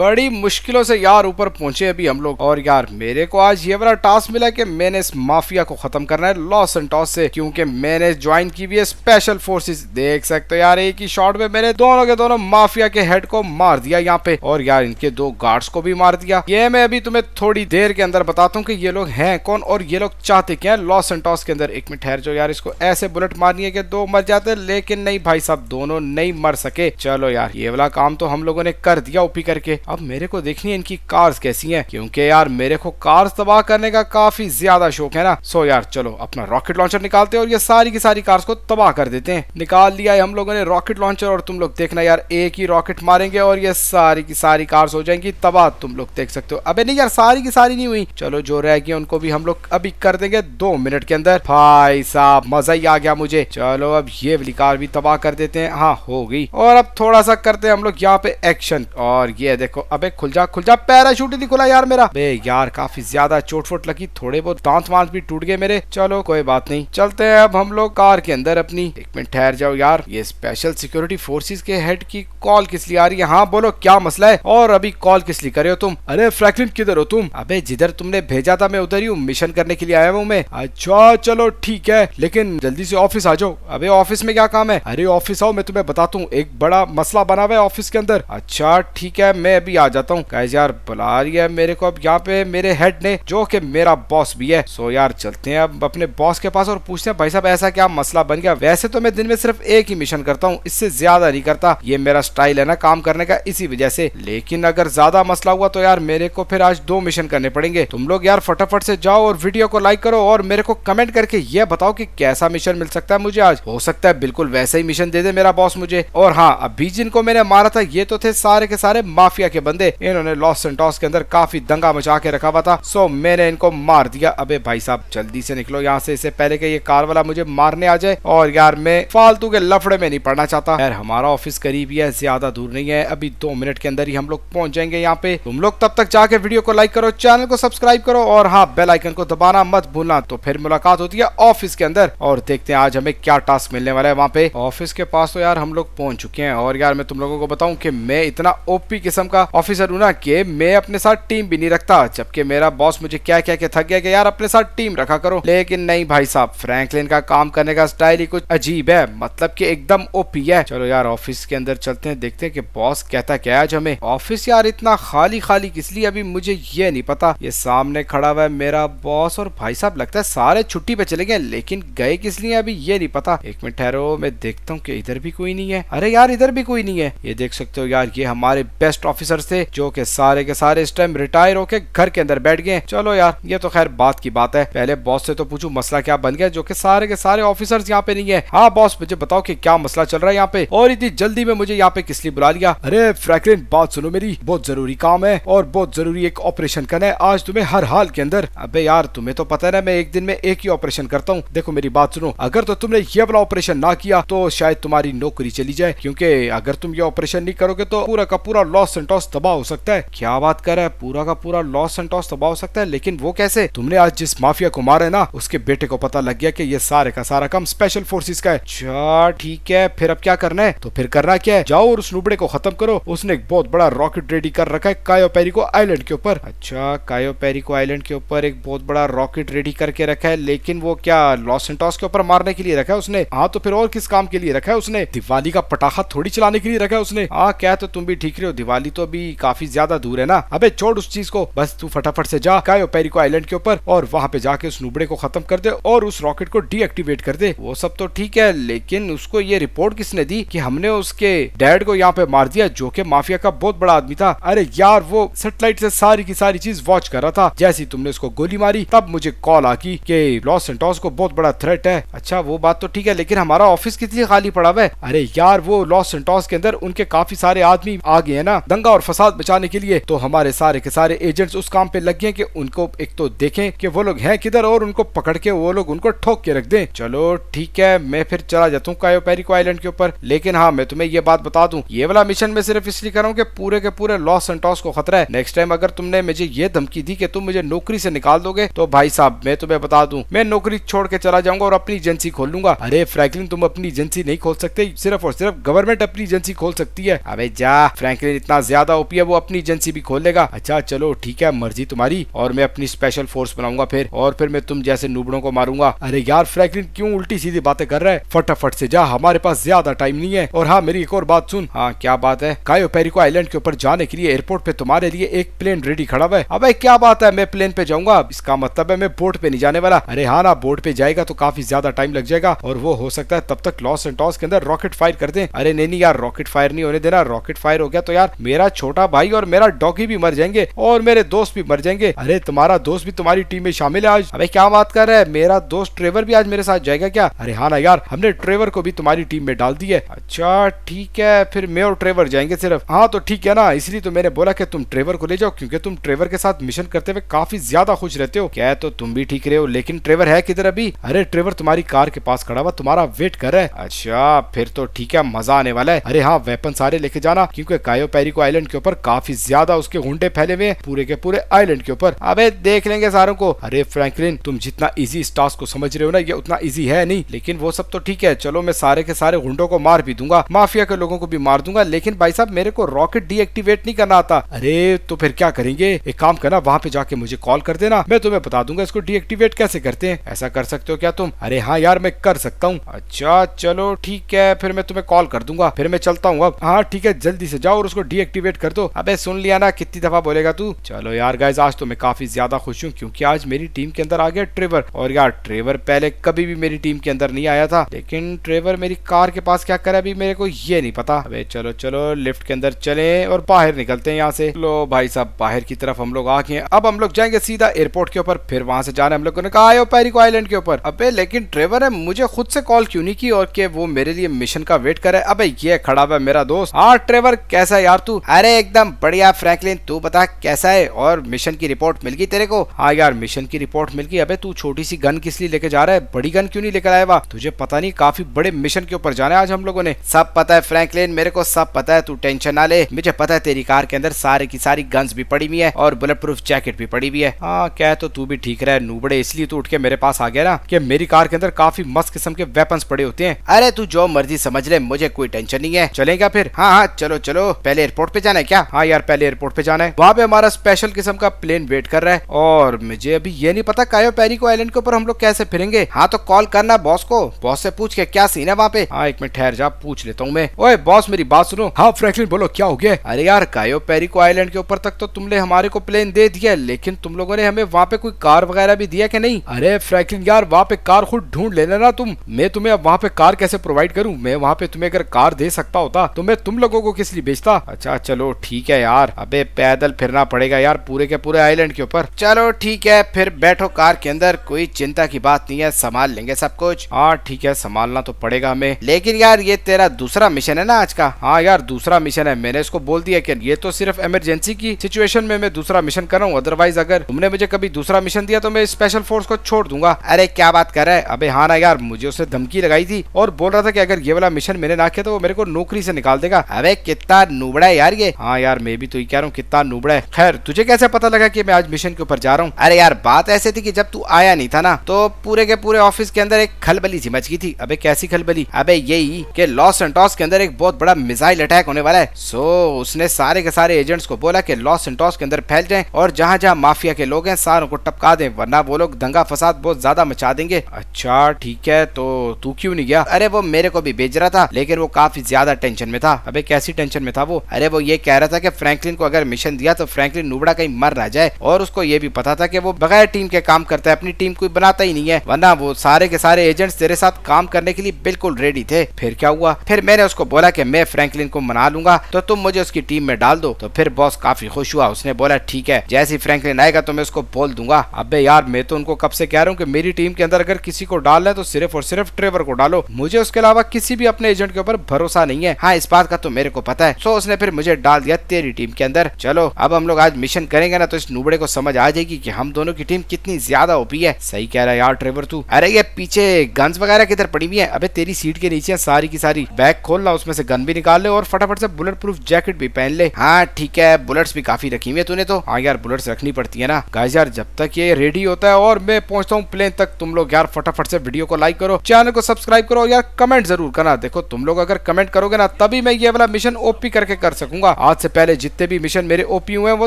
बड़ी मुश्किलों से यार ऊपर पहुंचे अभी हम लोग और यार मेरे को आज ये वाला टास्क मिला कि मैंने इस माफिया को खत्म करना है लॉस टॉस से क्योंकि मैंने ज्वाइन की हुई है स्पेशल फोर्सेस देख सकते हो यार एक ही शॉट में मैंने दोनों के दोनों माफिया के हेड को मार दिया यहाँ पे और यार इनके दो गार्ड्स को भी मार दिया ये मैं अभी तुम्हें थोड़ी देर के अंदर बताता हूँ की ये लोग है कौन और ये लोग चाहते क्या है लॉस टॉस के अंदर एक मिनट ठहर जो यार इसको ऐसे बुलेट मारनी है कि दो मर जाते लेकिन नहीं भाई साहब दोनों नहीं मर सके चलो यार ये वाला काम तो हम लोगों ने कर दिया ओपी करके अब मेरे को देखनी है इनकी कार्स कैसी हैं क्योंकि यार मेरे को कार्स तबाह करने का काफी ज्यादा शौक है ना सो यार चलो अपना रॉकेट लॉन्चर निकालते हैं और ये सारी की सारी कार्स को तबाह कर देते हैं निकाल लिया है हम लोगों ने रॉकेट लॉन्चर और तुम लोग देखना यार एक ही रॉकेट मारेंगे और ये सारी की सारी कार्स हो जाएंगी तबाह तुम लोग देख सकते हो अब नहीं यार सारी की सारी नहीं हुई चलो जो रह गई उनको भी हम लोग अभी कर देंगे दो मिनट के अंदर भाई साहब मजा ही आ गया मुझे चलो अब ये वाली कार भी तबाह कर देते हैं हाँ हो गई और अब थोड़ा सा करते हैं हम लोग यहाँ पे एक्शन और ये देखो को अबे खुल जा खुल जा पैराशूट ही खुला यार मेरा बे यार काफी ज्यादा चोट फोट लगी थोड़े बहुत दांत वांत भी टूट गए मेरे चलो कोई बात नहीं चलते हैं अब हम लोग कार के अंदर अपनी एक मिनट ठहर जाओ यार ये स्पेशल सिक्योरिटी फोर्सेज के हेड की कॉल किस लिए आ रही है हाँ बोलो क्या मसला है और अभी कॉल किस लिए करे हो तुम अरे फ्रैंकलिन किधर हो तुम अबे जिधर तुमने भेजा था मैं उधर ही हूँ मिशन करने के लिए आया हूँ मैं अच्छा चलो ठीक है लेकिन जल्दी से ऑफिस आ जाओ अबे ऑफिस में क्या काम है अरे ऑफिस आओ मैं तुम्हें बताता हूँ एक बड़ा मसला बना हुआ है ऑफिस के अंदर अच्छा ठीक है मैं भी आ जाता हूँ कैसे यार बुला रही है मेरे को अब यहाँ पे मेरे हेड ने जो की मेरा बॉस भी है सो यार चलते हैं अब अपने बॉस के पास और पूछते हैं भाई साहब ऐसा क्या मसला बन गया वैसे तो मैं दिन में सिर्फ एक ही मिशन करता हूँ इससे ज्यादा नहीं करता ये मेरा स्टाइल है ना काम करने का इसी वजह से लेकिन अगर ज्यादा मसला हुआ तो यार मेरे को फिर आज दो मिशन करने पड़ेंगे तुम लोग यार फटाफट से जाओ और वीडियो को लाइक करो और मेरे को कमेंट करके ये बताओ कि कैसा मिशन मिल सकता है मुझे आज हो सकता है बिल्कुल वैसा ही मिशन दे दे मेरा बॉस मुझे और हाँ अभी जिनको मैंने मारा था ये तो थे सारे के सारे माफिया इंडिया के बंदे इन्होंने लॉस एंड टॉस के अंदर काफी दंगा मचा के रखा हुआ था सो मैंने इनको मार दिया अबे भाई साहब जल्दी से निकलो यहाँ से इसे पहले के ये कार वाला मुझे मारने आ जाए और यार मैं फालतू के लफड़े में नहीं पड़ना चाहता यार हमारा ऑफिस करीब है ज्यादा दूर नहीं है अभी दो मिनट के अंदर ही हम लोग पहुंच जाएंगे यहाँ पे तुम लोग तब तक जाके वीडियो को लाइक करो चैनल को सब्सक्राइब करो और हाँ बेलाइकन को दबाना मत भूलना तो फिर मुलाकात होती है ऑफिस के अंदर और देखते हैं आज हमें क्या टास्क मिलने वाला है वहाँ पे ऑफिस के पास तो यार हम लोग पहुंच चुके हैं और यार मैं तुम लोगों को बताऊं कि मैं इतना ओपी किस्म का का ऑफिसर उना के मैं अपने साथ टीम भी नहीं रखता जबकि मेरा बॉस मुझे क्या क्या के थक गया कि यार अपने साथ टीम रखा करो लेकिन नहीं भाई साहब फ्रैंकलिन का काम करने का स्टाइल ही कुछ अजीब है मतलब की एकदम ओपी है चलो यार ऑफिस के अंदर चलते हैं देखते हैं कि बॉस कहता क्या आज हमें ऑफिस यार इतना खाली खाली किस लिए अभी मुझे ये नहीं पता ये सामने खड़ा हुआ है मेरा बॉस और भाई साहब लगता है सारे छुट्टी पे चले गए लेकिन गए किस लिए अभी ये नहीं पता एक मिनट ठहरो मैं देखता हूँ कि इधर भी कोई नहीं है अरे यार इधर भी कोई नहीं है ये देख सकते हो यार ये हमारे बेस्ट ऑफिसर ऑफिसर थे जो कि सारे के सारे इस टाइम रिटायर होके घर के अंदर बैठ गए चलो यार ये तो खैर बात की बात है पहले बॉस से तो पूछू मसला क्या बन गया जो की सारे के सारे ऑफिसर यहाँ पे नहीं है हाँ बॉस मुझे बताओ की क्या मसला चल रहा है यहाँ पे और इतनी जल्दी में मुझे यहाँ पे किस लिए बुला लिया अरे फ्रैकलिन बात सुनो मेरी बहुत जरूरी काम है और बहुत जरूरी एक ऑपरेशन करना है आज तुम्हें हर हाल के अंदर अबे यार तुम्हें तो पता है मैं एक दिन में एक ही ऑपरेशन करता हूँ देखो मेरी बात सुनो अगर तो तुमने ये वाला ऑपरेशन ना किया तो शायद तुम्हारी नौकरी चली जाए क्योंकि अगर तुम ये ऑपरेशन नहीं करोगे तो पूरा का पूरा लॉस एंड सेंटोस दबा हो सकता है क्या बात कर रहा है पूरा का पूरा लॉस सेंटोस दबा हो सकता है लेकिन वो कैसे तुमने आज जिस माफिया को मारा है ना उसके बेटे को पता लग गया कि ये सारे का सारा काम स्पेशल फोर्सेस का है अच्छा ठीक है फिर अब क्या करना है तो फिर करना क्या है जाओ और उस नुबड़े को खत्म करो उसने एक बहुत बड़ा रॉकेट रेडी कर रखा है कायो पेरी को आईलैंड के ऊपर अच्छा कायो पेरी को आईलैंड के ऊपर एक बहुत बड़ा रॉकेट रेडी करके रखा है लेकिन वो क्या लॉस सेंटोस के ऊपर मारने के लिए रखा है उसने हाँ तो फिर और किस काम के लिए रखा है उसने दिवाली का पटाखा थोड़ी चलाने के लिए रखा है उसने हाँ क्या तो तुम भी ठीक रहे हो दिवाली तो भी काफी ज्यादा दूर है ना अबे छोड़ उस चीज को बस तू फटाफट से जा कायो पेरिको आइलैंड के ऊपर और वहाँ पे जाके उस नुबड़े को खत्म कर दे और उस रॉकेट को डीएक्टिवेट कर दे वो सब तो ठीक है लेकिन उसको ये रिपोर्ट किसने दी कि हमने उसके डैड को यहाँ पे मार दिया जो की माफिया का बहुत बड़ा आदमी था अरे यार वो सेटेलाइट से सारी की सारी चीज वॉच कर रहा था जैसी तुमने उसको गोली मारी तब मुझे कॉल आ की लॉस सेंटोस को बहुत बड़ा थ्रेट है अच्छा वो बात तो ठीक है लेकिन हमारा ऑफिस कितनी खाली पड़ा हुआ है अरे यार वो लॉस सेंटोस के अंदर उनके काफी सारे आदमी आ गए है ना दंगा और फसाद बचाने के लिए तो हमारे सारे के सारे एजेंट्स उस काम पे लग गए कि उनको एक तो देखें कि वो लोग हैं किधर और उनको पकड़ के वो लोग उनको ठोक के रख दें चलो ठीक है मैं फिर चला जाता हूँ कायो पेरिको आइलैंड के ऊपर लेकिन हाँ मैं तुम्हें ये बात बता दू ये वाला मिशन मैं सिर्फ इसलिए कर रहा हूँ पूरे के पूरे लॉस सेंटोस को खतरा है नेक्स्ट टाइम अगर तुमने मुझे ये धमकी दी कि तुम मुझे नौकरी से निकाल दोगे तो भाई साहब मैं तुम्हें बता दू मैं नौकरी छोड़ के चला जाऊंगा और अपनी एजेंसी खोल लूंगा अरे फ्रैंकलिन तुम अपनी एजेंसी नहीं खोल सकते सिर्फ और सिर्फ गवर्नमेंट अपनी एजेंसी खोल सकती है अबे जा फ्रैंकलिन इतना ज्यादा ज्यादा ओपी है वो अपनी एजेंसी भी खोल लेगा अच्छा चलो ठीक है मर्जी तुम्हारी और मैं अपनी स्पेशल फोर्स बनाऊंगा फिर और फिर मैं तुम जैसे नुबड़ों को मारूंगा अरे यार फ्रैंकलिन क्यों उल्टी सीधी बातें कर रहा है फटाफट से जा हमारे पास ज्यादा टाइम नहीं है और हाँ मेरी एक और बात सुन हाँ क्या बात है कायो पेरिको आइलैंड के ऊपर जाने के लिए एयरपोर्ट पे तुम्हारे लिए एक प्लेन रेडी खड़ा हुआ है अब क्या बात है मैं प्लेन पे जाऊंगा इसका मतलब है मैं बोट पे नहीं जाने वाला अरे हाँ ना बोट पे जाएगा तो काफी ज्यादा टाइम लग जाएगा और वो हो सकता है तब तक लॉस एंड टॉस के अंदर रॉकेट फायर कर दे अरे नहीं यार रॉकेट फायर नहीं होने देना रॉकेट फायर हो गया तो यार मेरा छोटा भाई और मेरा डॉगी भी मर जाएंगे और मेरे दोस्त भी मर जाएंगे अरे तुम्हारा दोस्त भी तुम्हारी टीम में शामिल है आज अबे क्या बात कर रहे हैं मेरा दोस्त ट्रेवर भी आज मेरे साथ जाएगा क्या अरे हाँ ना यार हमने ट्रेवर को भी तुम्हारी टीम में डाल दी है अच्छा ठीक है फिर मैं और ट्रेवर जाएंगे सिर्फ हाँ तो ठीक है ना इसलिए तो मैंने बोला की तुम ट्रेवर को ले जाओ क्योंकि तुम ट्रेवर के साथ मिशन करते हुए काफी ज्यादा खुश रहते हो क्या तो तुम भी ठीक रहे हो लेकिन ट्रेवर है किधर अभी अरे ट्रेवर तुम्हारी कार के पास खड़ा हुआ तुम्हारा वेट कर रहा है अच्छा फिर तो ठीक है मजा आने वाला है अरे हाँ वेपन सारे लेके जाना क्योंकि कायो पैरी को आइलैंड आइलैंड के ऊपर काफी ज्यादा उसके घुंडे फैले हुए पूरे के पूरे आइलैंड के ऊपर अब देख लेंगे सारों को अरे फ्रैंकलिन तुम जितना इजी इस टास्क को समझ रहे हो ना ये उतना इजी है नहीं लेकिन वो सब तो ठीक है चलो मैं सारे के सारे गुंडो को मार भी दूंगा माफिया के लोगों को भी मार दूंगा लेकिन भाई साहब मेरे को रॉकेट डीएक्टिवेट नहीं करना आता अरे तो फिर क्या करेंगे एक काम करना वहाँ पे जाके मुझे कॉल कर देना मैं तुम्हें बता दूंगा इसको डीएक्टिवेट कैसे करते हैं ऐसा कर सकते हो क्या तुम अरे हाँ यार मैं कर सकता हूँ अच्छा चलो ठीक है फिर मैं तुम्हें कॉल कर दूंगा फिर मैं चलता हूँ अब हाँ ठीक है जल्दी से जाओ और उसको डीएक्टिवेट सेलिब्रेट कर दो अबे सुन लिया ना कितनी दफा बोलेगा तू चलो यार गाइज आज तो मैं काफी ज्यादा खुश हूँ क्योंकि आज मेरी टीम के अंदर आ गया ट्रेवर और यार ट्रेवर पहले कभी भी मेरी टीम के अंदर नहीं आया था लेकिन ट्रेवर मेरी कार के पास क्या करे अभी मेरे को ये नहीं पता अबे चलो चलो लिफ्ट के अंदर चले और बाहर निकलते हैं यहाँ से लो भाई साहब बाहर की तरफ हम लोग आ गए अब हम लोग जाएंगे सीधा एयरपोर्ट के ऊपर फिर वहां से जाने हम लोगों ने कहा पेरिको के ऊपर अबे लेकिन ट्रेवर है मुझे खुद से कॉल क्यों नहीं की और के वो मेरे लिए मिशन का वेट करे अब ये खड़ा हुआ मेरा दोस्त हाँ ट्रेवर कैसा यार तू अरे एकदम बढ़िया फ्रैंकलिन तू बता कैसा है और मिशन की रिपोर्ट मिल गई तेरे को हाँ यार मिशन की रिपोर्ट मिल गई अबे तू छोटी सी गन किस लिए लेके जा रहा है बड़ी गन क्यों नहीं लेकर आया वाह तुझे पता नहीं काफी बड़े मिशन के ऊपर जाना है आज हम लोगों ने सब पता है फ्रैंकलिन मेरे को सब पता है तू टेंशन ना ले मुझे पता है तेरी कार के अंदर सारी की सारी गन्स भी पड़ी हुई है और बुलेट प्रूफ जैकेट भी पड़ी हुई है हाँ क्या तो तू भी ठीक रहा है नूबड़े इसलिए तू उठ के मेरे पास आ गया ना कि मेरी कार के अंदर काफी मस्त किस्म के वेपन्स पड़े होते हैं अरे तू जो मर्जी समझ ले मुझे कोई टेंशन नहीं है चलेगा फिर हाँ हाँ चलो चलो पहले एयरपोर्ट पे जाना है क्या हाँ यार पहले एयरपोर्ट पे जाना है वहाँ पे हमारा स्पेशल किस्म का प्लेन वेट कर रहा है और मुझे अभी ये नहीं पता कायो पेरिको आइलैंड के ऊपर हम लोग कैसे फिरेंगे हाँ तो कॉल करना बॉस को बॉस से पूछ के क्या सीन है वहाँ पे हाँ एक मिनट ठहर जा पूछ लेता हूँ मैं ओए बॉस मेरी बात सुनो हाँ फ्रैंकलिन बोलो क्या हो गया अरे यार कायो पेरिको आइलैंड के ऊपर तक तो तुमने हमारे को प्लेन दे दिया लेकिन तुम लोगों ने हमें वहाँ पे कोई कार वगैरह भी दिया कि नहीं अरे फ्रैंकलिन यार वहाँ पे कार खुद ढूंढ लेना ना तुम मैं तुम्हें अब वहाँ पे कार कैसे प्रोवाइड करूँ मैं वहाँ पे तुम्हें अगर कार दे सकता होता तो मैं तुम लोगों को किस लिए बेचता अच्छा चलो चलो ठीक है यार अबे पैदल फिरना पड़ेगा यार पूरे के पूरे आइलैंड के ऊपर चलो ठीक है फिर बैठो कार के अंदर कोई चिंता की बात नहीं है संभाल लेंगे सब कुछ हाँ ठीक है संभालना तो पड़ेगा हमें लेकिन यार ये तेरा दूसरा मिशन है ना आज का हाँ यार दूसरा मिशन है मैंने इसको बोल दिया कि ये तो सिर्फ इमरजेंसी की सिचुएशन में मैं दूसरा मिशन कर रहा हूँ अदरवाइज अगर तुमने मुझे कभी दूसरा मिशन दिया तो मैं स्पेशल फोर्स को छोड़ दूंगा अरे क्या बात कर रहा है अबे हाँ ना यार मुझे उसने धमकी लगाई थी और बोल रहा था कि अगर ये वाला मिशन मैंने ना किया तो वो मेरे को नौकरी से निकाल देगा अरे कितना नुबड़ा है यार ये हाँ यार मैं भी तो ही कह रहा हूँ कितना नुबड़ा है खैर तुझे कैसे पता लगा की मैं आज मिशन के ऊपर जा रहा हूँ अरे यार बात ऐसे थी की जब तू आया नहीं था ना तो पूरे के पूरे ऑफिस के अंदर एक खलबली सी मच गई थी अबे कैसी खलबली अबे यही कि लॉस सेंटोस के अंदर एक बहुत बड़ा मिसाइल अटैक होने वाला है सो उसने सारे के सारे एजेंट्स को बोला कि लॉस सेंटोस के अंदर फैल जाएं और जहाँ जहाँ माफिया के लोग हैं सारों को टपका दें वरना वो लोग दंगा फसाद बहुत ज्यादा मचा देंगे अच्छा ठीक है तो तू क्यूँ नहीं गया अरे वो मेरे को भी भेज रहा था लेकिन वो काफी ज्यादा टेंशन में था अबे कैसी टेंशन में था वो अरे वो ये कह रहा था कि फ्रैंकलिन को अगर मिशन दिया तो फ्रैंकलिन नुबड़ा कहीं मर ना जाए और उसको ये भी पता था कि वो बगैर टीम के काम करता है अपनी टीम कोई बनाता ही नहीं है वरना वो सारे के सारे एजेंट्स तेरे साथ काम करने के लिए बिल्कुल रेडी थे फिर क्या हुआ फिर मैंने उसको बोला की मैं फ्रेंकलिन को मना लूंगा तो तुम मुझे उसकी टीम में डाल दो तो फिर बॉस काफी खुश हुआ उसने बोला ठीक है जैसे ही फ्रैंकलिन आएगा तो मैं उसको बोल दूंगा अब यार मैं तो उनको कब से कह रहा हूँ की मेरी टीम के अंदर अगर किसी को डाल तो सिर्फ और सिर्फ ट्रेवर को डालो मुझे उसके अलावा किसी भी अपने एजेंट के ऊपर भरोसा नहीं है हाँ इस बात का तो मेरे को पता है सो उसने फिर मुझे डाल डाल दिया तेरी टीम के अंदर चलो अब हम लोग आज मिशन करेंगे ना तो इस नुबड़े को समझ आ जाएगी की हम दोनों की टीम कितनी ज्यादा ओपी है सही कह रहा है यार ट्रेवर तू अरे ये पीछे गन्स वगैरह किधर पड़ी हुई है अभी तेरी सीट के नीचे सारी की सारी बैग खोल ला उसमें से गन भी निकाल ले और फटाफट से बुलेट प्रूफ जैकेट भी पहन ले हाँ ठीक है बुलेट्स भी काफी रखी हुई है तूने तो हाँ यार बुलेट्स रखनी पड़ती है ना गाइस यार जब तक ये रेडी होता है और मैं पहुंचता हूँ प्लेन तक तुम लोग यार फटाफट से वीडियो को लाइक करो चैनल को सब्सक्राइब करो यार कमेंट जरूर करना देखो तुम लोग अगर कमेंट करोगे ना तभी मैं ये वाला मिशन ओपी करके कर सकूंगा हुआ आज से पहले जितने भी मिशन मेरे ओपी हुए हैं वो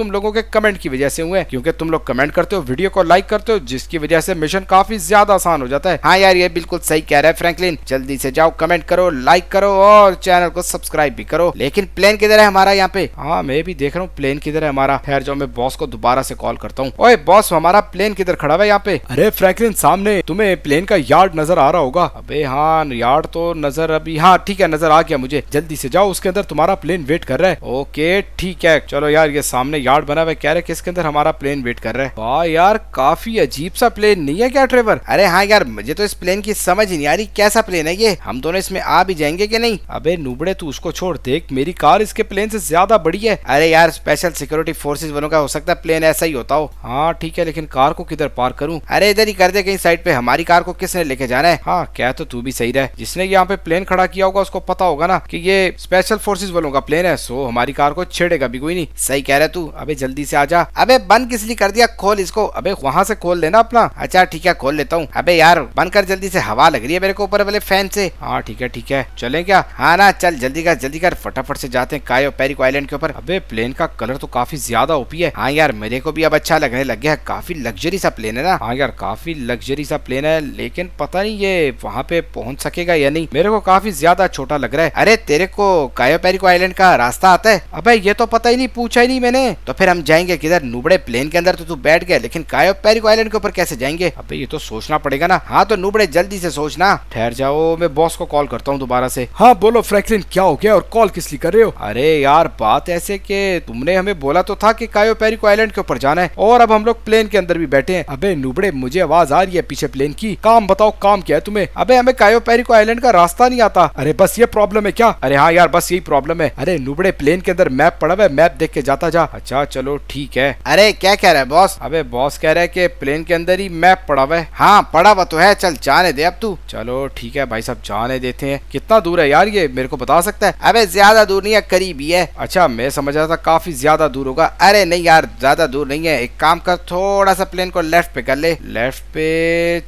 तुम लोगों के कमेंट की वजह से हुए हैं क्योंकि तुम लोग कमेंट करते हो वीडियो को लाइक करते हो जिसकी वजह से मिशन काफी ज्यादा आसान हो जाता है हाँ यार ये बिल्कुल सही कह रहा है फ्रेंकलिन जल्दी से जाओ कमेंट करो लाइक करो और चैनल को सब्सक्राइब भी करो लेकिन प्लेन किधर है हमारा यहाँ पे हाँ मैं भी देख रहा हूँ प्लेन किधर है हमारा खैर जाओ मैं बॉस को दोबारा से कॉल करता हूँ ओए बॉस हमारा प्लेन किधर खड़ा हुआ यहाँ पे अरे फ्रैंकलिन सामने तुम्हें प्लेन का यार्ड नजर आ रहा होगा अबे हाँ यार्ड तो नजर अभी हाँ ठीक है नजर आ गया मुझे जल्दी से जाओ उसके अंदर तुम्हारा प्लेन वेट कर रहा है ओके ठीक है चलो यार ये सामने यार्ड बना हुआ कह रहे किसके अंदर हमारा प्लेन वेट कर रहा है वाह यार काफी अजीब सा प्लेन नहीं है क्या ट्रेवर अरे हाँ यार मुझे तो इस प्लेन की समझ नहीं आ रही कैसा प्लेन है ये हम दोनों इसमें आ भी जाएंगे की नहीं अबे नुबड़े तू उसको छोड़ देख मेरी कार इसके प्लेन से ज्यादा बड़ी है अरे यार स्पेशल सिक्योरिटी फोर्सेज वालों का हो सकता है प्लेन ऐसा ही होता हो हाँ ठीक है लेकिन कार को किधर पार करूँ अरे इधर ही कर दे कहीं साइड पे हमारी कार को किसने लेके जाना है हाँ क्या तो तू भी सही रहे जिसने यहाँ पे प्लेन खड़ा किया होगा उसको पता होगा ना की ये स्पेशल फोर्सेज वालों का प्लेन है सो हमारी कार को छेड़ेगा भी कोई नहीं सही कह रहे तू अबे जल्दी से आजा अबे बंद किस लिए कर दिया खोल इसको अबे वहाँ से खोल देना अपना अच्छा ठीक है खोल लेता हूँ अबे यार बंद कर जल्दी से हवा लग रही है मेरे को ऊपर वाले फैन से हाँ ठीक है ठीक है चले क्या हाँ ना चल जल्दी कर जल्दी कर फटाफट से जाते हैं कायो पेरिको आइलैंड के ऊपर अबे प्लेन का कलर तो काफी ज्यादा ओपी है हाँ यार मेरे को भी अब अच्छा लगने लग गया है काफी लग्जरी सा प्लेन है ना हाँ यार काफी लग्जरी सा प्लेन है लेकिन पता नहीं ये वहाँ पे पहुँच सकेगा या नहीं मेरे को काफी ज्यादा छोटा लग रहा है अरे तेरे को कायो पेरिको आइलैंड का रास्ता बात है अबे ये तो पता ही नहीं पूछा ही नहीं मैंने तो फिर हम जाएंगे किधर नुबड़े प्लेन के अंदर तो तू बैठ गया लेकिन कायो पेरिको आइलैंड के ऊपर कैसे जाएंगे अबे ये तो सोचना पड़ेगा ना हाँ तो नुबड़े जल्दी से सोचना ठहर जाओ मैं बॉस को कॉल करता हूँ दोबारा से हाँ बोलो फ्रैंकलिन क्या हो गया और कॉल किस लिए कर रहे हो अरे यार बात ऐसे के तुमने हमें बोला तो था की कायो पेरिको आइलैंड के ऊपर जाना है और अब हम लोग प्लेन के अंदर भी बैठे हैं अबे नुबड़े मुझे आवाज आ रही है पीछे प्लेन की काम बताओ काम क्या है तुम्हें अबे हमें कायो पेरिको आइलैंड का रास्ता नहीं आता अरे बस ये प्रॉब्लम है क्या अरे हाँ यार बस यही प्रॉब्लम है अरे नुबड़े प्लेन लेन के अंदर मैप पड़ा हुआ मैप देख के जाता जा अच्छा चलो ठीक है अरे क्या कह रहा है बॉस अबे बॉस कह रहा है कि प्लेन के अंदर ही मैप पड़ा हुआ है हाँ पड़ा हुआ तो है चल जाने दे अब तू चलो ठीक है भाई साहब जाने देते हैं कितना दूर है यार ये मेरे को बता सकता है अबे ज्यादा दूर नहीं है करीब ही है अच्छा मैं समझ रहा था काफी ज्यादा दूर होगा अरे नहीं यार ज्यादा दूर नहीं है एक काम कर थोड़ा सा प्लेन को लेफ्ट पे कर ले लेफ्ट पे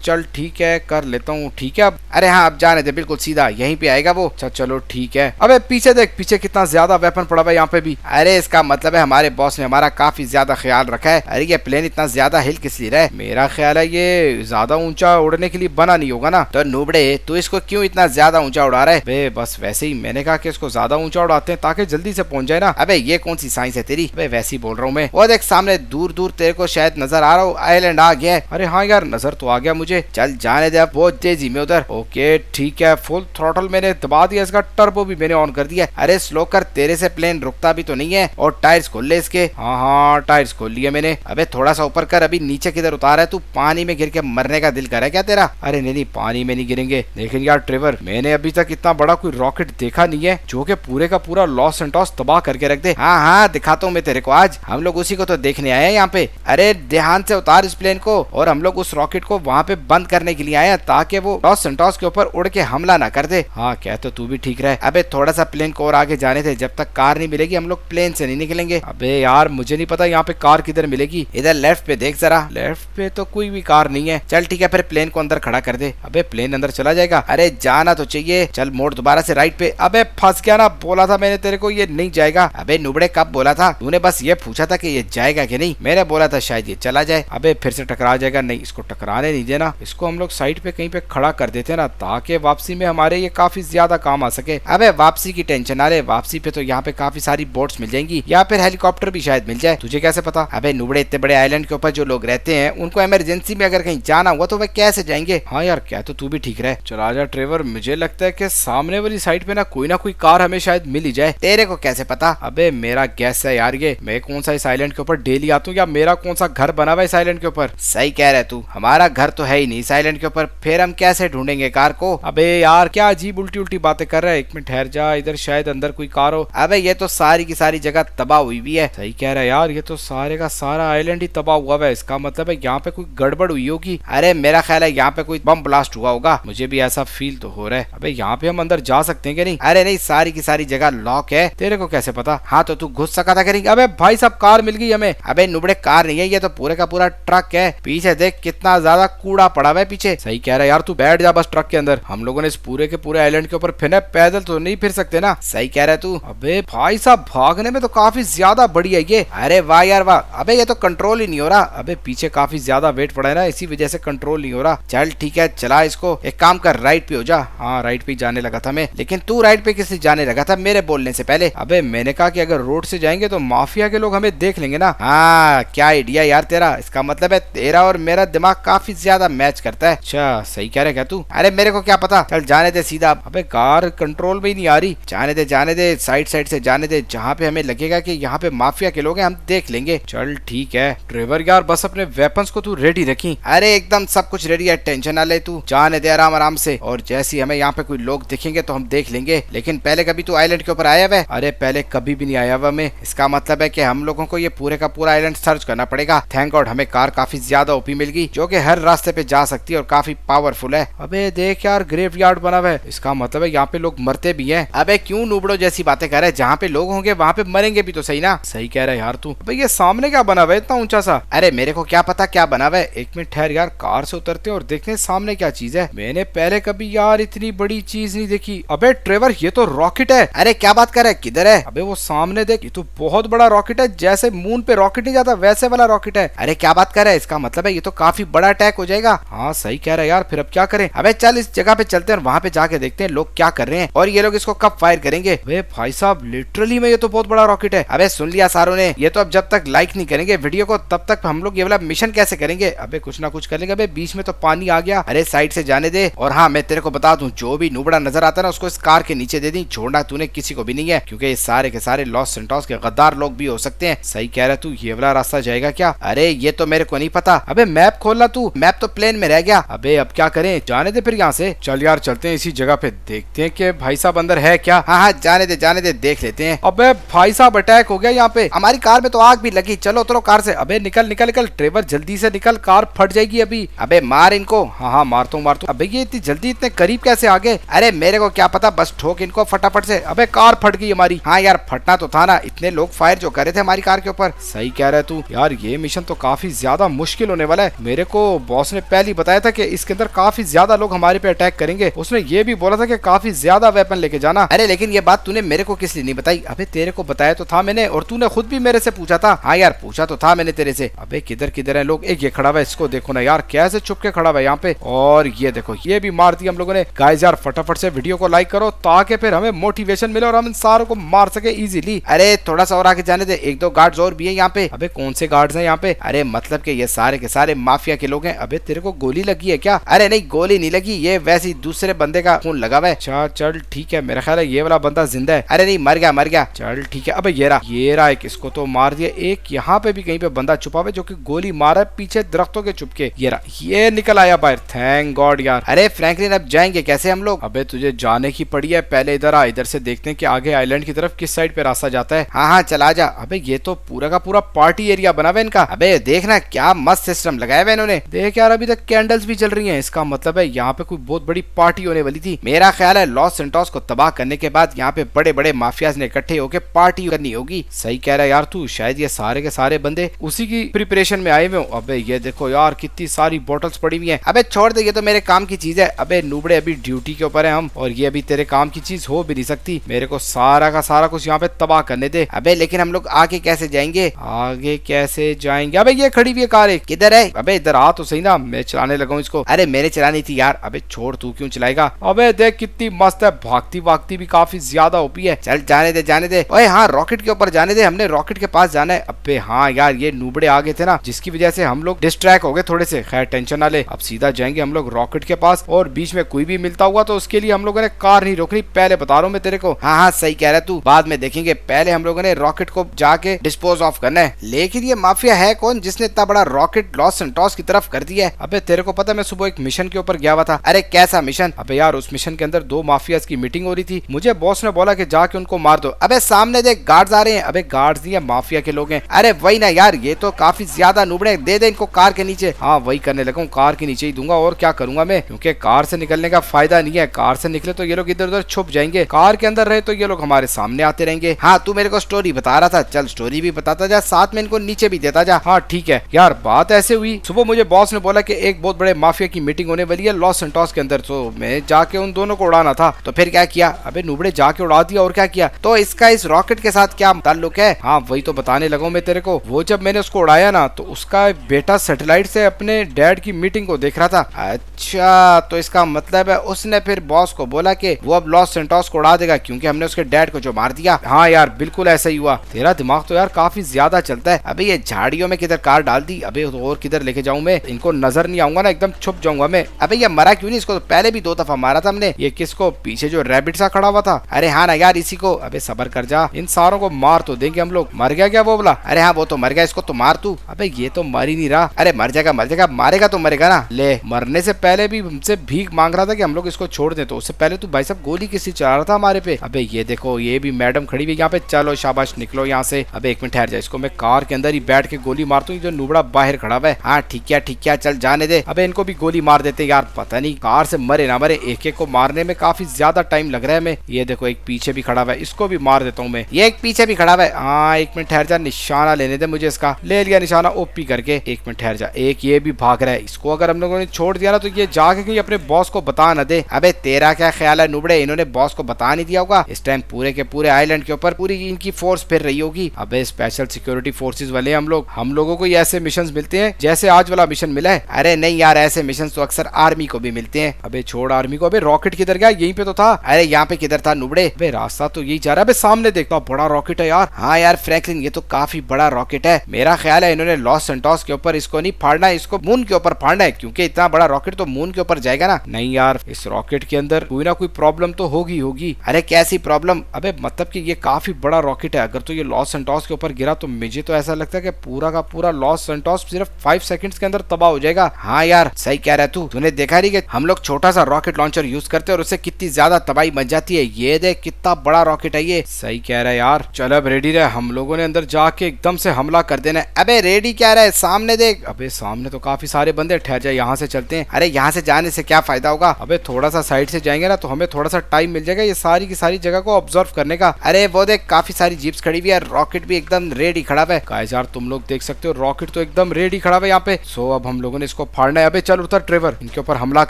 चल ठीक है कर लेता हूँ ठीक है अब अरे हाँ अब जाने दे बिल्कुल सीधा यहीं पे आएगा वो अच्छा चलो ठीक है अबे पीछे देख पीछे कितना ज्यादा वेपन पड़ा हुआ यहाँ पे भी अरे इसका मतलब है हमारे बॉस ने हमारा काफी ज्यादा ख्याल रखा है अरे ये प्लेन इतना ज्यादा हिल किस लिए मेरा ख्याल है ये ज्यादा ऊंचा उड़ने के लिए बना नहीं होगा ना तो नूबड़े तो इसको क्यों इतना ज्यादा ऊंचा उड़ा रहा है बस वैसे ही मैंने कहा कि इसको ज्यादा ऊंचा उड़ाते हैं ताकि जल्दी से पहुंच जाए ना अबे ये कौन सी साइंस है तेरी अबे वैसे ही बोल रहा हूँ मैं और देख सामने दूर दूर तेरे को शायद नजर आ रहा हूँ आईलैंड आ गया है अरे हाँ यार नजर तो आ गया मुझे चल जाने दे बहुत तेजी में उधर ओके ठीक है फुल थ्रोटल मैंने दबा दिया इसका टर्बो भी मैंने ऑन कर दिया अरे स्लो कर तेरे से प्लेन रुकता भी तो नहीं है और टायर्स खोल ले इसके हाँ हाँ टायर्स खोल लिए मैंने अबे थोड़ा सा ऊपर कर अभी नीचे किधर उतार है तू पानी में गिर के मरने का दिल कर क्या तेरा अरे नहीं नहीं पानी में नहीं गिरेंगे लेकिन यार ट्रेवर मैंने अभी तक इतना बड़ा कोई रॉकेट देखा नहीं है जो के पूरे का पूरा लॉस सेंटॉस तबाह करके रख दे हाँ हाँ दिखाता हूँ मैं तेरे को आज हम लोग उसी को तो देखने आए हैं यहाँ पे अरे ध्यान से उतार इस प्लेन को और हम लोग उस रॉकेट को वहाँ पे बंद करने के लिए आए हैं ताकि वो लॉस सेंटॉस के ऊपर उड़ के हमला ना कर दे हाँ क्या तो तू भी ठीक रहे अबे थोड़ा सा प्लेन को और आगे जाने थे जब तक कार कार नहीं मिलेगी हम लोग प्लेन से नहीं निकलेंगे अबे यार मुझे नहीं पता यहाँ पे कार किधर मिलेगी इधर लेफ्ट पे देख जरा लेफ्ट पे तो कोई भी कार नहीं है चल ठीक है फिर प्लेन को अंदर खड़ा कर दे अबे प्लेन अंदर चला जाएगा अरे जाना तो चाहिए चल मोड़ दोबारा से राइट पे अबे फंस गया ना बोला था मैंने तेरे को ये नहीं जाएगा अबे नुबड़े कब बोला था तूने बस ये पूछा था कि ये जाएगा कि नहीं मैंने बोला था शायद ये चला जाए अबे फिर से टकरा जाएगा नहीं इसको टकराने नहीं देना इसको हम लोग साइड पे कहीं पे खड़ा कर देते ना ताकि वापसी में हमारे ये काफी ज्यादा काम आ सके अबे वापसी की टेंशन आ रहे वापसी पे तो यहाँ पे पे काफी सारी बोट्स मिल जाएंगी या फिर हेलीकॉप्टर भी शायद मिल जाए तुझे कैसे पता अबे नुबड़े इतने बड़े आइलैंड के ऊपर जो लोग रहते हैं उनको इमरजेंसी में अगर कहीं जाना हुआ तो वह कैसे जाएंगे हाँ यार क्या तो तू भी ठीक रहे चल आजा ट्रेवर मुझे लगता है की सामने वाली साइड पे ना कोई ना कोई कार हमें शायद मिल ही जाए तेरे को कैसे पता अब मेरा गैस है यार ये मैं कौन सा इस आईलैंड के ऊपर डेली आता हूँ या मेरा कौन सा घर बना हुआ इस आईलैंड के ऊपर सही कह रहे तू हमारा घर तो है ही नहीं इस आईलैंड के ऊपर फिर हम कैसे ढूंढेंगे कार को अबे यार क्या अजीब उल्टी उल्टी बातें कर रहा है एक मिनट ठहर जा इधर शायद अंदर कोई कार हो अबे ये तो सारी की सारी जगह तबाह हुई हुई है सही कह रहा है यार ये तो सारे का सारा आइलैंड ही तबाह हुआ है इसका मतलब है यहाँ पे कोई गड़बड़ हुई होगी अरे मेरा ख्याल है यहाँ पे कोई बम ब्लास्ट हुआ होगा मुझे भी ऐसा फील तो हो रहा है अबे यहाँ पे हम अंदर जा सकते हैं क्या नहीं अरे नहीं सारी की सारी जगह लॉक है तेरे को कैसे पता हाँ तो तू घुस सका था करेंगे अबे भाई साहब कार मिल गई हमें अबे नुबड़े कार नहीं है ये तो पूरे का पूरा ट्रक है पीछे देख कितना ज्यादा कूड़ा पड़ा हुआ है पीछे सही कह रहा है यार तू बैठ जा बस ट्रक के अंदर हम लोगों ने इस पूरे के पूरे आइलैंड के ऊपर फिर पैदल तो नहीं फिर सकते ना सही कह रहा है तू अबे भाई साहब भागने में तो काफी ज्यादा बड़ी है ये अरे वाह यार वाह अबे ये तो कंट्रोल ही नहीं हो रहा अबे पीछे काफी ज्यादा वेट पड़ा है ना इसी वजह से कंट्रोल नहीं हो रहा चल ठीक है चला इसको एक काम कर राइट पे हो जा हाँ राइट पे जाने लगा था मैं लेकिन तू राइट पे किसी जाने लगा था मेरे बोलने से पहले अबे मैंने कहा कि अगर रोड से जाएंगे तो माफिया के लोग हमें देख लेंगे ना हाँ क्या आइडिया यार तेरा इसका मतलब है तेरा और मेरा दिमाग काफी ज्यादा मैच करता है अच्छा सही कह रहे क्या तू अरे मेरे को क्या पता चल जाने दे सीधा अबे कार कंट्रोल में ही नहीं आ रही जाने दे जाने दे साइड साइड से जाने दे जहाँ पे हमें लगेगा कि यहाँ पे माफिया के लोग हैं हम देख लेंगे चल ठीक है ड्राइवर यार बस अपने वेपन्स को तू रेडी रखी अरे एकदम सब कुछ रेडी है टेंशन ना ले तू जाने दे आराम आराम से और जैसी हमें यहाँ पे कोई लोग दिखेंगे तो हम देख लेंगे लेकिन पहले कभी तू आईलैंड के ऊपर आया हुआ अरे पहले कभी भी नहीं आया हुआ मैं इसका मतलब है की हम लोगों को ये पूरे का पूरा आईलैंड सर्च करना पड़ेगा थैंक गॉड हमें कार काफी ज्यादा ओपी मिल गई जो की हर रास्ते पे जा सकती है और काफी पावरफुल है अबे देख यार ग्रेव यार्ड बना हुआ है इसका मतलब है यहाँ पे लोग मरते भी है अबे क्यूँ नूबड़ो जैसी बातें करे जहाँ जहाँ पे लोग होंगे वहाँ पे मरेंगे भी तो सही ना सही कह रहा है यार तू भाई ये सामने क्या बना हुआ है इतना ऊंचा सा अरे मेरे को क्या पता क्या बना हुआ है एक मिनट ठहर यार कार से उतरते और देखते सामने क्या चीज है मैंने पहले कभी यार इतनी बड़ी चीज नहीं देखी अबे ट्रेवर ये तो रॉकेट है अरे क्या बात कर रहा है किधर है अबे वो सामने देख ये तो बहुत बड़ा रॉकेट है जैसे मून पे रॉकेट नहीं जाता वैसे वाला रॉकेट है अरे क्या बात कर रहा है इसका मतलब है ये तो काफी बड़ा अटैक हो जाएगा हाँ सही कह रहा है यार फिर अब क्या करें अबे चल इस जगह पे चलते हैं और वहाँ पे जाके देखते हैं लोग क्या कर रहे हैं और ये लोग इसको कब फायर करेंगे भाई साहब लिटरली में ये तो बहुत बड़ा रॉकेट है अबे सुन लिया सारों ने ये तो अब जब तक लाइक नहीं करेंगे वीडियो को तब तक हम लोग ये वाला मिशन कैसे करेंगे अबे कुछ ना कुछ करेंगे अबे बीच में तो पानी आ गया अरे साइड से जाने दे और हाँ मैं तेरे को बता दू जो भी नुबड़ा नजर आता ना उसको इस कार के नीचे दे दी छोड़ना तूने किसी को भी नहीं है क्योंकि ये सारे के सारे लॉस सेंटॉस के गद्दार लोग भी हो सकते हैं सही कह रहा तू ये वाला रास्ता जाएगा क्या अरे ये तो मेरे को नहीं पता अबे मैप खोलना तू मैप तो प्लेन में रह गया अबे अब क्या करें जाने दे फिर यहाँ से चल यार चलते हैं इसी जगह पे देखते हैं कि भाई साहब अंदर है क्या हाँ हाँ जाने दे जाने दे देख ले देते हैं अबे भाई साहब अटैक हो गया यहाँ पे हमारी कार में तो आग भी लगी चलो उतरो कार से अबे निकल निकल निकल ड्राइवर जल्दी से निकल कार फट जाएगी अभी अबे मार इनको हाँ हाँ मार तो मार तो अबे ये इतनी जल्दी इतने करीब कैसे आगे अरे मेरे को क्या पता बस ठोक इनको फटाफट से अबे कार फट गई हमारी हाँ यार फटना तो था ना इतने लोग फायर जो करे थे हमारी कार के ऊपर सही कह रहे तू यार ये मिशन तो काफी ज्यादा मुश्किल होने वाला है मेरे को बॉस ने पहले ही बताया था की इसके अंदर काफी ज्यादा लोग हमारे पे अटैक करेंगे उसने ये भी बोला था की काफी ज्यादा वेपन लेके जाना अरे लेकिन ये बात तूने मेरे को किस लिए नहीं बताई अबे तेरे को बताया तो था मैंने और तूने खुद भी मेरे से पूछा था हाँ यार पूछा तो था मैंने तेरे से अबे किधर किधर है लोग एक ये खड़ा हुआ इसको देखो ना यार कैसे छुप के खड़ा हुआ यहाँ पे और ये देखो ये भी मार दी हम लोगों ने गाइस यार फटाफट से वीडियो को लाइक करो ताकि फिर हमें मोटिवेशन मिले और हम इन सारों को मार सके इजिली अरे थोड़ा सा और आगे जाने दे एक दो गार्ड और भी है यहाँ पे अबे कौन से गार्ड है यहाँ पे अरे मतलब के ये सारे के सारे माफिया के लोग हैं अबे तेरे को गोली लगी है क्या अरे नहीं गोली नहीं लगी ये वैसे दूसरे बंदे का खून लगा हुआ है चल ठीक है मेरा ख्याल है ये वाला बंदा जिंदा है अरे नहीं मर गया मर गया चल ठीक है अब ये रहा ये रहा एक इसको तो मार दिया एक यहाँ पे भी कहीं पे बंदा छुपा हुआ जो की गोली मारा पीछे दरख्तों के चुपके ये रहा ये निकल आया बाहर थैंक गॉड यार अरे फ्रैंकलिन अब जाएंगे कैसे हम लोग अबे तुझे जाने की पड़ी है पहले इधर आ इधर से देखते हैं कि आगे आइलैंड की तरफ किस साइड पे रास्ता जाता है हाँ हाँ चला जा अबे ये तो पूरा का पूरा पार्टी एरिया बना हुआ इनका अबे देखना क्या मस्त सिस्टम लगाया हुआ इन्होंने देख यार अभी तक कैंडल्स भी चल रही है इसका मतलब है यहाँ पे कोई बहुत बड़ी पार्टी होने वाली थी मेरा ख्याल है लॉस सेंटोस को तबाह करने के बाद यहाँ पे बड़े बड़े माफिया एम्प्लॉयज ने इकट्ठे होके पार्टी करनी होगी सही कह रहा है यार तू शायद ये सारे के सारे बंदे उसी की प्रिपरेशन में आए हुए अबे ये देखो यार कितनी सारी बॉटल्स पड़ी हुई है अबे छोड़ दे ये तो मेरे काम की चीज है अबे नूबड़े अभी ड्यूटी के ऊपर है हम और ये अभी तेरे काम की चीज हो भी नहीं सकती मेरे को सारा का सारा कुछ यहाँ पे तबाह करने दे अबे लेकिन हम लोग आगे कैसे जाएंगे आगे कैसे जाएंगे अबे ये खड़ी हुई है कार किधर है अबे इधर आ तो सही ना मैं चलाने लगा इसको अरे मेरे चलानी थी यार अबे छोड़ तू क्यों चलाएगा अबे देख कितनी मस्त है भागती भागती भी काफी ज्यादा होती है चल जा जाने दे जाने दे ओए हाँ रॉकेट के ऊपर जाने दे हमने रॉकेट के पास जाना है अबे हाँ यार ये नूबड़े आ गए थे ना जिसकी वजह से हम लोग डिस्ट्रैक्ट हो गए थोड़े से खैर टेंशन ना ले अब सीधा जाएंगे हम लोग रॉकेट के पास और बीच में कोई भी मिलता हुआ तो उसके लिए हम लोगों ने कार नहीं रोकनी पहले बता रहा हूँ मैं तेरे को हाँ हाँ सही कह रहा है तू बाद में देखेंगे पहले हम लोगों ने रॉकेट को जाके डिस्पोज ऑफ करना है लेकिन ये माफिया है कौन जिसने इतना बड़ा रॉकेट लॉस एंड टॉस की तरफ कर दिया है अबे तेरे को पता मैं सुबह एक मिशन के ऊपर गया हुआ था अरे कैसा मिशन अबे यार उस मिशन के अंदर दो माफियाज की मीटिंग हो रही थी मुझे बॉस ने बोला कि जाके उनको मार मार दो अबे सामने देख गार्ड्स आ रहे हैं अबे गार्ड्स नहीं है माफिया के लोग हैं अरे वही ना यार ये तो काफी ज्यादा नुबड़े दे दे इनको कार के नीचे हाँ वही करने लगा कार के नीचे ही दूंगा और क्या करूंगा मैं क्योंकि कार से निकलने का फायदा नहीं है कार से निकले तो ये लोग इधर उधर छुप जाएंगे कार के अंदर रहे तो ये लोग हमारे सामने आते रहेंगे हाँ तू मेरे को स्टोरी बता रहा था चल स्टोरी भी बताता जा साथ में इनको नीचे भी देता जा हाँ ठीक है यार बात ऐसे हुई सुबह मुझे बॉस ने बोला की एक बहुत बड़े माफिया की मीटिंग होने वाली है लॉस सेंटोस के अंदर तो मैं जाके उन दोनों को उड़ाना था तो फिर क्या किया अबे नुबड़े जाके उड़ा दिया और क्या किया तो इसका इस रॉकेट के साथ क्या ताल्लुक है हाँ वही तो बताने लगा मैं तेरे को वो जब मैंने उसको उड़ाया ना तो उसका बेटा सेटेलाइट से अपने डैड की मीटिंग को देख रहा था अच्छा तो इसका मतलब है उसने फिर बॉस को बोला की वो अब लॉस सेंटोस को उड़ा देगा क्यूँकी हमने उसके डैड को जो मार दिया हाँ यार बिल्कुल ऐसा ही हुआ तेरा दिमाग तो यार काफी ज्यादा चलता है अभी ये झाड़ियों में किधर कार डाल दी अभी और किधर लेके जाऊँ मैं इनको नजर नहीं आऊंगा ना एकदम छुप जाऊंगा मैं अबे ये मरा क्यों नहीं इसको तो पहले भी दो दफा मारा था हमने ये किसको पीछे जो रेबिट सा खड़ा हुआ था अरे हाँ ना यार इसी को अबे सबर कर जा इन सारों को मार तो देंगे हम लोग मर गया क्या वो बोला अरे हाँ वो तो मर गया इसको तो मार तू अबे ये तो मर ही नहीं रहा अरे मर जाएगा मर जाएगा मारेगा तो मरेगा ना ले मरने से पहले भी हमसे भीख मांग रहा था कि हम लोग इसको छोड़ दे तो उससे पहले तू भाई साहब गोली किसी चला रहा था हमारे पे अबे ये देखो ये भी मैडम खड़ी हुई यहाँ पे चलो शाबाश निकलो यहाँ से अबे एक मिनट ठहर जाए इसको मैं कार के अंदर ही बैठ के गोली मार तू जो नुबड़ा बाहर खड़ा हुआ है हाँ ठीक है ठीक है चल जाने दे अबे इनको भी गोली मार देते यार पता नहीं कार से मरे ना मरे एक एक को मारने में काफी ज्यादा टाइम लग रहा है हमें ये देखो एक पीछे भी खड़ा हुआ है इसको इसको भी मार देता हूँ मैं ये एक पीछे भी खड़ा हुआ है हाँ एक मिनट ठहर जा निशाना लेने दे मुझे इसका ले लिया निशाना ओपी करके एक मिनट ठहर जा एक ये भी भाग रहा है इसको अगर हम लोगों ने छोड़ दिया ना तो ये जाके कहीं अपने बॉस को बता ना दे अबे तेरा क्या ख्याल है नुबड़े इन्होंने बॉस को बता नहीं दिया होगा इस टाइम पूरे के पूरे आईलैंड के ऊपर पूरी इनकी फोर्स फिर रही होगी अब स्पेशल सिक्योरिटी फोर्सेज वाले हम लोग हम लोगों को ऐसे मिशन मिलते हैं जैसे आज वाला मिशन मिला है अरे नहीं यार ऐसे मिशन तो अक्सर आर्मी को भी मिलते हैं अबे छोड़ आर्मी को अबे रॉकेट किधर गया यहीं पे तो था अरे यहाँ पे किधर था नुबड़े अबे रास्ता तो यही जा जा रहा है सामने देखता तो हूँ बड़ा रॉकेट है यार हाँ यार फ्रैंकलिन ये तो काफी बड़ा रॉकेट है मेरा ख्याल है इन्होंने लॉस सेंटोस के ऊपर इसको नहीं फाड़ना है इसको मून के ऊपर फाड़ना है क्योंकि इतना बड़ा रॉकेट तो मून के ऊपर जाएगा ना नहीं यार इस रॉकेट के अंदर कोई ना कोई प्रॉब्लम तो होगी होगी अरे कैसी प्रॉब्लम अबे मतलब की ये काफी बड़ा रॉकेट है अगर तो ये लॉस सेंटोस के ऊपर गिरा तो मुझे तो ऐसा लगता है की पूरा का पूरा लॉस सेंटोस सिर्फ फाइव सेकंड के अंदर तबाह हो जाएगा हाँ यार सही कह रहा है तू तूने देखा नहीं कि हम लोग छोटा सा रॉकेट लॉन्चर यूज करते हैं और उससे कितनी ज्यादा तबाही मच जाती है ये देख कितना बड़ा रॉकेट है चाहिए सही कह रहा है यार चल अब रेडी रहे हम लोगों ने अंदर जाके एकदम से हमला कर देना अबे रेडी क्या रहा है सामने देख अबे सामने तो काफी सारे बंदे ठहर जाए यहाँ से चलते हैं अरे यहाँ से जाने से क्या फायदा होगा अबे थोड़ा सा साइड से जाएंगे ना तो हमें थोड़ा सा टाइम मिल जाएगा ये सारी की सारी जगह को ऑब्जर्व करने का अरे वो देख काफी सारी जीप्स खड़ी हुई है रॉकेट भी एकदम रेडी खड़ा है है यार तुम लोग देख सकते हो रॉकेट तो एकदम रेडी खड़ा है यहाँ पे सो अब हम लोगों ने इसको फाड़ना है अबे चल उतर ट्रेवर इनके ऊपर हमला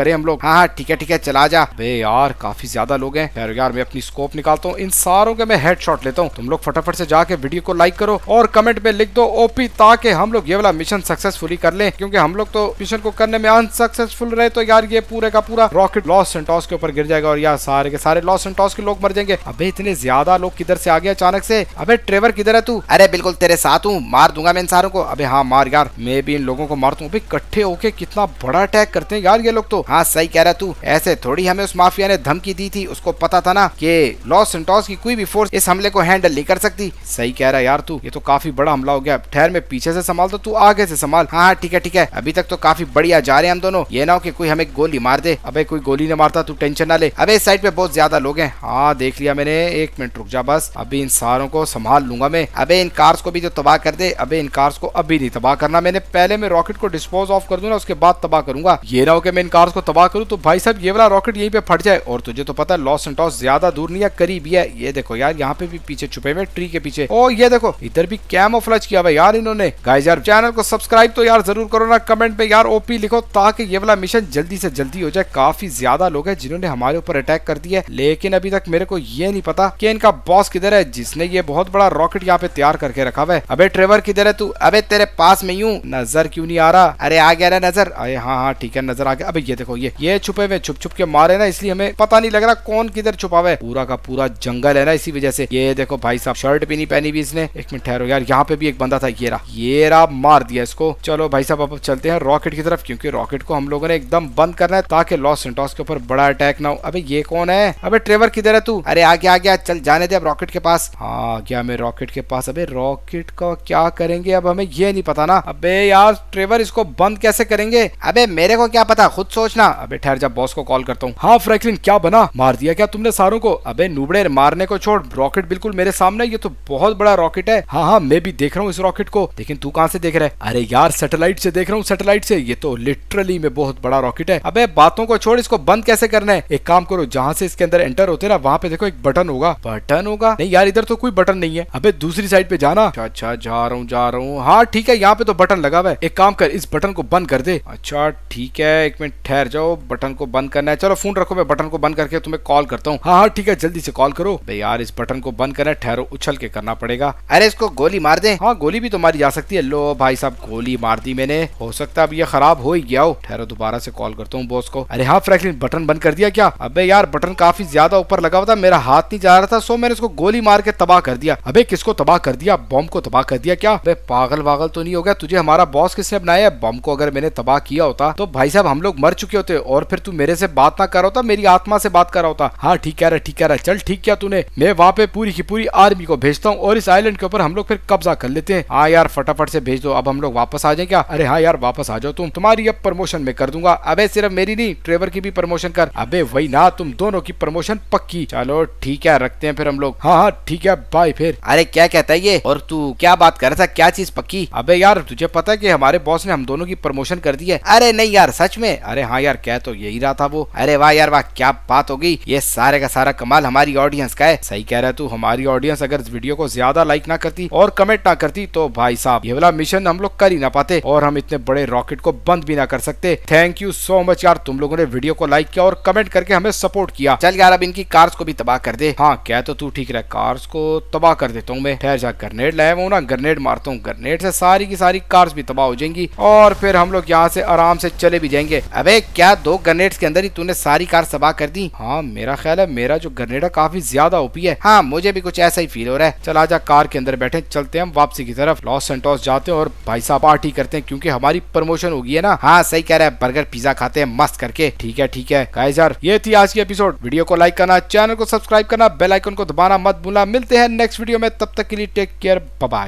करे हम लोग हाँ हाँ ठीक है ठीक है चला जा अबे यार काफी ज्यादा लोग हैं यार मैं अपनी स्कोप निकालता हूँ इन आ रहा हूँ कि मैं हेड शॉट लेता हूँ तुम लोग फटाफट से जाके वीडियो को लाइक करो और कमेंट में लिख दो ओपी ताकि हम लोग ये वाला मिशन सक्सेसफुली कर ले क्योंकि हम लोग तो मिशन को करने में अनसक्सेसफुल रहे तो यार ये पूरे का पूरा रॉकेट लॉस सेंटॉस के ऊपर गिर जाएगा और यार सारे के सारे लॉस सेंटॉस के लोग मर जाएंगे अबे इतने ज्यादा लोग किधर से आ गया अचानक से अबे ट्रेवर किधर है तू अरे बिल्कुल तेरे साथ हूँ मार दूंगा मैं इन सारों को अबे हाँ मार यार मैं भी इन लोगों को मारता हूँ इकट्ठे होके कितना बड़ा अटैक करते हैं यार ये लोग तो हाँ सही कह रहा तू ऐसे थोड़ी हमें उस माफिया ने धमकी दी थी उसको पता था ना कि लॉस सेंटॉस की की कोई भी फोर्स इस हमले को हैंडल नहीं कर सकती सही कह रहा है यार तू ये तो काफी बड़ा हमला हो गया ठहर में पीछे से संभाल तो तू आगे से संभाल हाँ, हाँ ठीक है ठीक है अभी तक तो काफी बढ़िया जा रहे हैं हम दोनों ये ना हो कि कोई हमें गोली मार दे अबे कोई गोली ना मारता तू टेंशन ना ले अबे इस साइड पे बहुत ज्यादा लोग हैं हाँ देख लिया मैंने एक मिनट रुक जा बस अभी इन सारों को संभाल लूंगा मैं अबे इन कार्स को भी जो तो तबाह कर दे अबे इन कार्स को अभी नहीं तबाह करना मैंने पहले मैं रॉकेट को डिस्पोज ऑफ कर दूंगा उसके बाद तबाह करूंगा ये ना हो कि मैं इन कार्स को तबाह करूँ तो भाई साहब ये वाला रॉकेट यहीं पे फट जाए और तुझे तो पता है लॉस एंड टॉस ज्यादा दूर नहीं है करीब ही है ये ये देखो यार यहाँ पे भी पीछे छुपे हुए ट्री के पीछे ओ ये देखो इधर भी कैमोफ्लेज किया हुआ यार इन्होंने गाइस यार चैनल को सब्सक्राइब तो यार जरूर करो ना कमेंट पे यार ओपी लिखो ताकि ये वाला मिशन जल्दी से जल्दी हो जाए काफी ज्यादा लोग है जिन्होंने हमारे ऊपर अटैक कर दिया है लेकिन अभी तक मेरे को ये नहीं पता की इनका बॉस किधर है जिसने ये बहुत बड़ा रॉकेट यहाँ पे तैयार करके रखा हुआ है अबे ट्रेवर किधर है तू अबे तेरे पास में यू नजर क्यों नहीं आ रहा अरे आ गया ना नजर अरे हाँ हाँ ठीक है नजर आ गया अबे ये देखो ये ये छुपे हुए छुप छुप के मारे ना इसलिए हमें पता नहीं लग रहा कौन किधर छुपा हुआ है पूरा का पूरा जंगल है ना इसी वजह से ये देखो भाई साहब शर्ट भी नहीं पहनी भी इसने एक मिनट ठहरो यार यहाँ पे भी एक बंदा था येरा येरा मार दिया इसको चलो भाई साहब अब चलते हैं रॉकेट की तरफ क्योंकि रॉकेट को हम लोगों ने एकदम बंद करना है ताकि लॉस सेंटोस के ऊपर बड़ा अटैक ना हो अबे ये कौन है अबे ट्रेवर किधर है तू अरे आगे आगे चल जाने दे अब रॉकेट के पास हाँ क्या मैं रॉकेट के पास अबे रॉकेट का क्या करेंगे अब हमें ये नहीं पता ना अबे यार ट्रेवर इसको बंद कैसे करेंगे अबे मेरे को क्या पता खुद सोचना अबे ठहर जा बॉस को कॉल करता हूँ हाँ फ्रैंकलिन क्या बना मार दिया क्या तुमने सारों को अबे नुबड़े मारने को छोड़ रॉकेट बिल्कुल मेरे सामने ये तो बहुत बड़ा रॉकेट है हाँ हाँ मैं भी देख रहा हूँ इस रॉकेट को लेकिन तू कहाँ से देख रहा है अरे यार सेटेलाइट से देख रहा हूँ सेटेलाइट से ये तो लिटरली में बहुत बड़ा रॉकेट है अब बातों को छोड़ इसको बंद कैसे करना है एक काम करो जहाँ से इसके अंदर एंटर होते ना वहाँ पे देखो एक बटन होगा बटन होगा नहीं यार इधर तो कोई बटन नहीं है अब दूसरी साइड पे जाना अच्छा अच्छा जा रहा हूँ जा रहा हूँ हाँ ठीक है यहाँ पे तो बटन लगा हुआ है एक काम कर इस बटन को बंद कर दे अच्छा ठीक है एक मिनट ठहर जाओ बटन को बंद करना है चलो फोन रखो मैं बटन को बंद करके तुम्हें कॉल करता हूँ हाँ हाँ ठीक है जल्दी से कॉल करो भाई यार इस बटन को बंद करें ठहरो उछल के करना पड़ेगा अरे इसको गोली मार दे हाँ गोली भी तो मारी जा सकती है लो भाई साहब गोली मार दी मैंने हो सकता है अब ये खराब हो ही गया हो ठहरो दोबारा से कॉल करता हूँ बॉस को अरे हाँ फ्रैंकलिन बटन बंद कर दिया क्या अबे यार बटन काफी ज्यादा ऊपर लगा हुआ था मेरा हाथ नहीं जा रहा था सो मैंने इसको गोली मार के तबाह कर दिया अबे किसको तबाह कर दिया बॉम्ब को तबाह कर दिया क्या अबे पागल वागल तो नहीं हो गया तुझे हमारा बॉस किसने बनाया बॉम्ब को अगर मैंने तबाह किया होता तो भाई साहब हम लोग मर चुके होते और फिर तू मेरे से बात ना कर रहा होता मेरी आत्मा से बात कर रहा होता हाँ ठीक कह रहा ठीक कह रहा चल ठीक किया तूने मैं वहाँ पे पूरी की पूरी आर्मी को भेजता हूँ और इस आइलैंड के ऊपर हम लोग फिर कब्जा कर लेते हैं हाँ यार फटाफट से भेज दो अब हम लोग वापस आ जाए क्या अरे हाँ यार वापस आ जाओ तुम तुम्हारी अब प्रमोशन में कर दूंगा अबे सिर्फ मेरी नहीं ट्रेवर की भी प्रमोशन कर अबे वही ना तुम दोनों की प्रमोशन पक्की चलो ठीक है रखते हैं फिर हम लोग हाँ हाँ ठीक है बाय फिर अरे क्या कहता है ये और तू क्या बात कर रहा था क्या चीज पक्की अबे यार तुझे पता है कि हमारे बॉस ने हम दोनों की प्रमोशन कर दी है अरे नहीं यार सच में अरे हाँ यार कह तो यही रहा था वो अरे वाह यार वाह क्या बात हो गई ये सारे का सारा कमाल हमारी ऑडियंस का है सही कह रहे तू हमारी ऑडियंस अगर इस वीडियो को ज्यादा लाइक ना करती और कमेंट ना करती तो भाई साहब ये वाला मिशन हम लोग कर ही ना पाते और हम इतने बड़े रॉकेट को बंद भी ना कर सकते थैंक यू सो मच यार तुम लोगों ने वीडियो को लाइक किया और कमेंट करके हमें सपोर्ट किया चल यार अब इनकी कार्स को भी तबाह कर दे हाँ क्या तो तू ठीक रहा कार्स को तबाह कर देता हूँ मैं ठहर जा ग्रनेड लाए हुआ ना ग्रनेड मारता हूँ ग्रनेड से सारी की सारी कार्स भी तबाह हो जाएंगी और फिर हम लोग यहाँ से आराम से चले भी जाएंगे अबे क्या दो ग्रनेड्स के अंदर ही तूने सारी कार तबाह कर दी हाँ मेरा ख्याल है मेरा जो ग्रनेड है काफी ज्यादा ज्यादा ओपी है हाँ मुझे भी कुछ ऐसा ही फील हो रहा है चल आजा कार के अंदर बैठे चलते हैं हम वापसी की तरफ लॉस सेंटोस जाते हैं और भाई साहब पार्टी करते हैं क्योंकि हमारी प्रमोशन होगी है ना हाँ सही कह रहे हैं बर्गर पिज्जा खाते हैं मस्त करके ठीक है ठीक है गाइस यार ये थी आज की एपिसोड वीडियो को लाइक करना चैनल को सब्सक्राइब करना बेल आइकन को दबाना मत भूलना मिलते हैं नेक्स्ट वीडियो में तब तक के लिए टेक केयर बाय